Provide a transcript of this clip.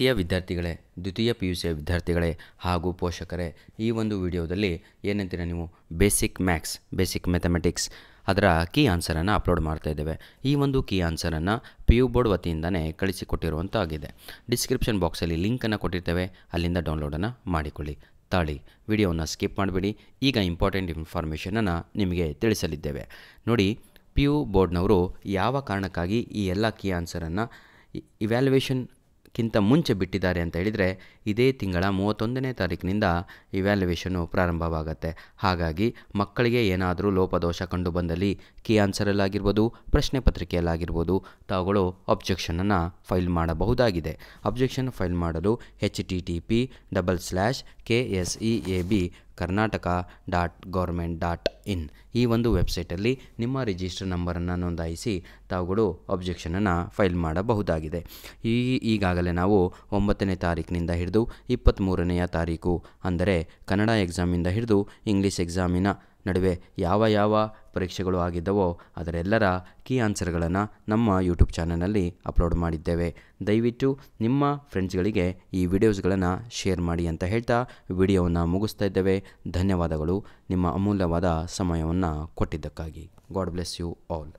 ಪ್ರೀತಿಯ ವಿದ್ಯಾರ್ಥಿಗಳೇ ದ್ವಿತೀಯ ಪಿ ಯು ಸಿಯ ವಿದ್ಯಾರ್ಥಿಗಳೇ ಹಾಗೂ ಪೋಷಕರೇ ಈ ಒಂದು ವಿಡಿಯೋದಲ್ಲಿ ಏನಂತೀರ ನೀವು ಬೇಸಿಕ್ ಮ್ಯಾಥ್ಸ್ ಬೇಸಿಕ್ ಮ್ಯಾಥಮೆಟಿಕ್ಸ್ ಅದರ ಕೀ ಆನ್ಸರನ್ನು ಅಪ್ಲೋಡ್ ಮಾಡ್ತಾ ಇದ್ದೇವೆ ಈ ಒಂದು ಕೀ ಆನ್ಸರನ್ನು ಪಿ ಯು ಬೋರ್ಡ್ ವತಿಯಿಂದನೇ ಕಳಿಸಿಕೊಟ್ಟಿರುವಂತಾಗಿದೆ ಡಿಸ್ಕ್ರಿಪ್ಷನ್ ಬಾಕ್ಸಲ್ಲಿ ಲಿಂಕನ್ನು ಕೊಟ್ಟಿರ್ತೇವೆ ಅಲ್ಲಿಂದ ಡೌನ್ಲೋಡನ್ನು ಮಾಡಿಕೊಳ್ಳಿ ತಾಳಿ ವಿಡಿಯೋವನ್ನು ಸ್ಕಿಪ್ ಮಾಡಬೇಡಿ ಈಗ ಇಂಪಾರ್ಟೆಂಟ್ ಇನ್ಫಾರ್ಮೇಷನನ್ನು ನಿಮಗೆ ತಿಳಿಸಲಿದ್ದೇವೆ ನೋಡಿ ಪಿ ಯು ಬೋರ್ಡ್ನವರು ಯಾವ ಕಾರಣಕ್ಕಾಗಿ ಈ ಎಲ್ಲ ಕೀ ಆನ್ಸರನ್ನು ಇವ್ಯಾಲ್ಯುವೇಷನ್ ಕ್ಕಿಂತ ಮುಂಚೆ ಬಿಟ್ಟಿದ್ದಾರೆ ಅಂತ ಹೇಳಿದರೆ ಇದೇ ತಿಂಗಳ ಮೂವತ್ತೊಂದನೇ ತಾರೀಕಿನಿಂದ ಇವ್ಯಾಲ್ಯುವೇಷನು ಪ್ರಾರಂಭವಾಗುತ್ತೆ ಹಾಗಾಗಿ ಮಕ್ಕಳಿಗೆ ಏನಾದರೂ ಲೋಪದೋಷ ಕಂಡು ಬಂದಲ್ಲಿ ಕೀ ಆನ್ಸರಲ್ಲಾಗಿರ್ಬೋದು ಪ್ರಶ್ನೆ ಪತ್ರಿಕೆಯಲ್ಲಾಗಿರ್ಬೋದು ತಾವುಗಳು ಅಬ್ಜೆಕ್ಷನನ್ನು ಫೈಲ್ ಮಾಡಬಹುದಾಗಿದೆ ಅಬ್ಜೆಕ್ಷನ್ ಫೈಲ್ ಮಾಡಲು H T T P double slash K S E A B Karnataka dot government dot in ಈ ಒಂದು ವೆಬ್ಸೈಟಲ್ಲಿ ನಿಮ್ಮ ರಿಜಿಸ್ಟರ್ ನಂಬರನ್ನು ನೋಂದಾಯಿಸಿ ತಾವುಗಳು ಅಬ್ಜೆಕ್ಷನನ್ನು ಫೈಲ್ ಮಾಡಬಹುದಾಗಿದೆ ಈ ಈಗಾಗಲೇ ನಾವು ಒಂಬತ್ತನೇ ತಾರೀಕಿನಿಂದ ಹಿಡಿದು ಇಪ್ಪತ್ತ್ಮೂರನೆಯ ತಾರೀಕು ಅಂದರೆ ಕನ್ನಡ ಎಕ್ಸಾಮಿಂದ ಹಿಡಿದು ಇಂಗ್ಲೀಷ್ ಎಕ್ಸಾಮಿನ ನಡುವೆ ಯಾವ ಯಾವ ಪರೀಕ್ಷೆಗಳು ಆಗಿದ್ದವೋ ಅದರೆಲ್ಲರ ಕೀ ಆನ್ಸರ್ಗಳನ್ನು ನಮ್ಮ ಯೂಟ್ಯೂಬ್ ಚಾನಲ್ನಲ್ಲಿ ಅಪ್ಲೋಡ್ ಮಾಡಿದ್ದೇವೆ ದಯವಿಟ್ಟು ನಿಮ್ಮ ಫ್ರೆಂಡ್ಸ್ಗಳಿಗೆ ಈ ವಿಡಿಯೋಸ್ಗಳನ್ನು ಶೇರ್ ಮಾಡಿ ಅಂತ ಹೇಳ್ತಾ ವಿಡಿಯೋವನ್ನು ಮುಗಿಸ್ತಾ ಇದ್ದೇವೆ ಧನ್ಯವಾದಗಳು ನಿಮ್ಮ ಅಮೂಲ್ಯವಾದ ಸಮಯವನ್ನು ಕೊಟ್ಟಿದ್ದಕ್ಕಾಗಿ ಗಾಡ್ ಬ್ಲೆಸ್ ಯು ಆಲ್